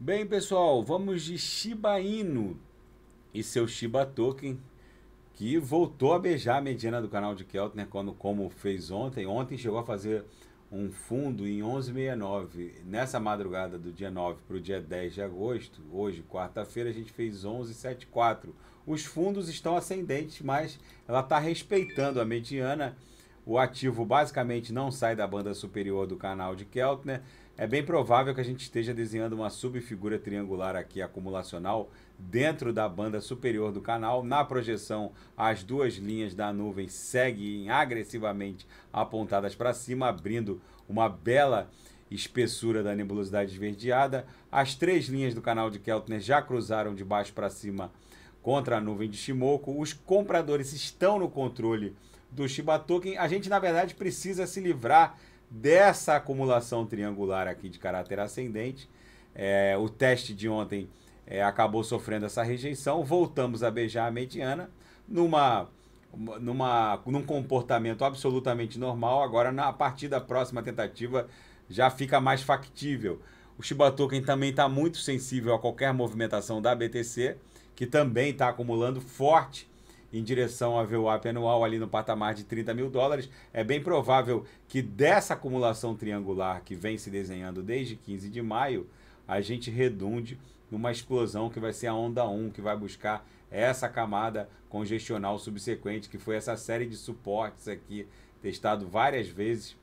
Bem, pessoal, vamos de Shiba Inu e seu Shiba Token, que voltou a beijar a mediana do canal de Keltner, né, quando, como fez ontem. Ontem chegou a fazer um fundo em 11,69. Nessa madrugada do dia 9 para o dia 10 de agosto, hoje, quarta-feira, a gente fez 11,74. Os fundos estão ascendentes, mas ela está respeitando a mediana. O ativo basicamente não sai da banda superior do canal de Keltner é bem provável que a gente esteja desenhando uma subfigura triangular aqui acumulacional dentro da banda superior do canal. Na projeção, as duas linhas da nuvem seguem agressivamente apontadas para cima, abrindo uma bela espessura da nebulosidade esverdeada. As três linhas do canal de Keltner já cruzaram de baixo para cima contra a nuvem de Shimoku. Os compradores estão no controle do Shiba Token. A gente, na verdade, precisa se livrar dessa acumulação triangular aqui de caráter ascendente. É, o teste de ontem é, acabou sofrendo essa rejeição. Voltamos a beijar a mediana numa, numa, num comportamento absolutamente normal. Agora, na, a partir da próxima tentativa, já fica mais factível. O Shibatoken também está muito sensível a qualquer movimentação da BTC, que também está acumulando forte em direção ao VWAP anual ali no patamar de 30 mil dólares. É bem provável que dessa acumulação triangular que vem se desenhando desde 15 de maio, a gente redunde numa explosão que vai ser a onda 1, que vai buscar essa camada congestional subsequente, que foi essa série de suportes aqui, testado várias vezes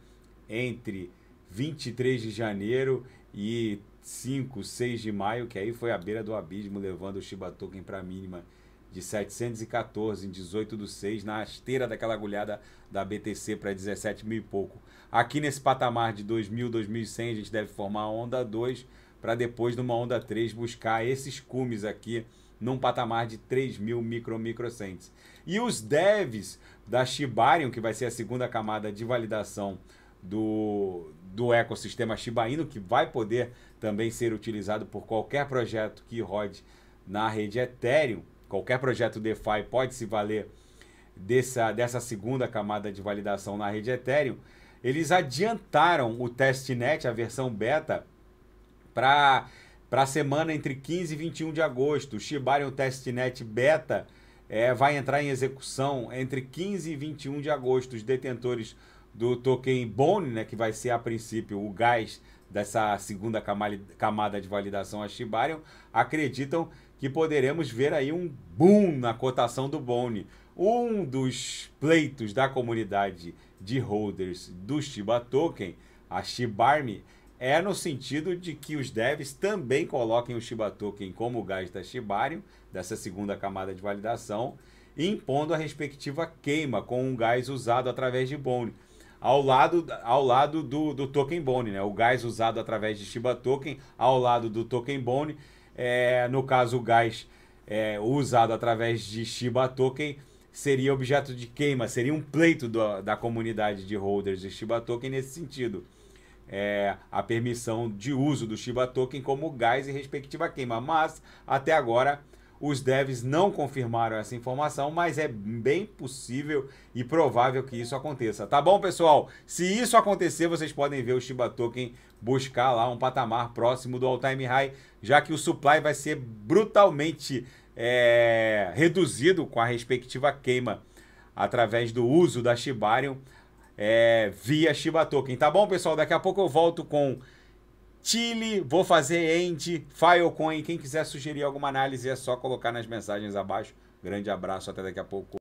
entre 23 de janeiro e 5, 6 de maio, que aí foi a beira do abismo, levando o Shiba Token para a mínima de 714 em 18 do 6, na esteira daquela agulhada da BTC para 17 mil e pouco. Aqui nesse patamar de 2.000, 2.100, a gente deve formar a onda 2 para depois, numa onda 3, buscar esses cumes aqui num patamar de 3.000 mil micro microcentes. E os devs da Shibarium, que vai ser a segunda camada de validação do, do ecossistema Shiba Inu, que vai poder também ser utilizado por qualquer projeto que rode na rede Ethereum, Qualquer projeto DeFi pode se valer dessa, dessa segunda camada de validação na rede Ethereum. Eles adiantaram o testnet, a versão beta, para a semana entre 15 e 21 de agosto. O Shibarium Testnet Beta é, vai entrar em execução entre 15 e 21 de agosto. Os detentores do token Bone, né, que vai ser a princípio o gás dessa segunda camada de validação a Shibarium, acreditam que poderemos ver aí um boom na cotação do Bone. Um dos pleitos da comunidade de holders do Shiba Token, a Shibarmy, é no sentido de que os devs também coloquem o Shiba Token como gás da Shibarium, dessa segunda camada de validação, impondo a respectiva queima com um gás usado através de Bone ao lado, ao lado do, do token bone, né? O gás usado através de Shiba Token ao lado do token bone. É, no caso, o gás é, usado através de Shiba Token seria objeto de queima, seria um pleito do, da comunidade de holders de Shiba Token nesse sentido. É, a permissão de uso do Shiba Token como gás e respectiva queima, mas até agora os devs não confirmaram essa informação, mas é bem possível e provável que isso aconteça. Tá bom, pessoal? Se isso acontecer, vocês podem ver o Shiba Token buscar lá um patamar próximo do all-time high, já que o supply vai ser brutalmente é, reduzido com a respectiva queima através do uso da Shibarium é, via Shiba Token. Tá bom, pessoal? Daqui a pouco eu volto com Chile, vou fazer end, Filecoin. Quem quiser sugerir alguma análise é só colocar nas mensagens abaixo. Grande abraço, até daqui a pouco.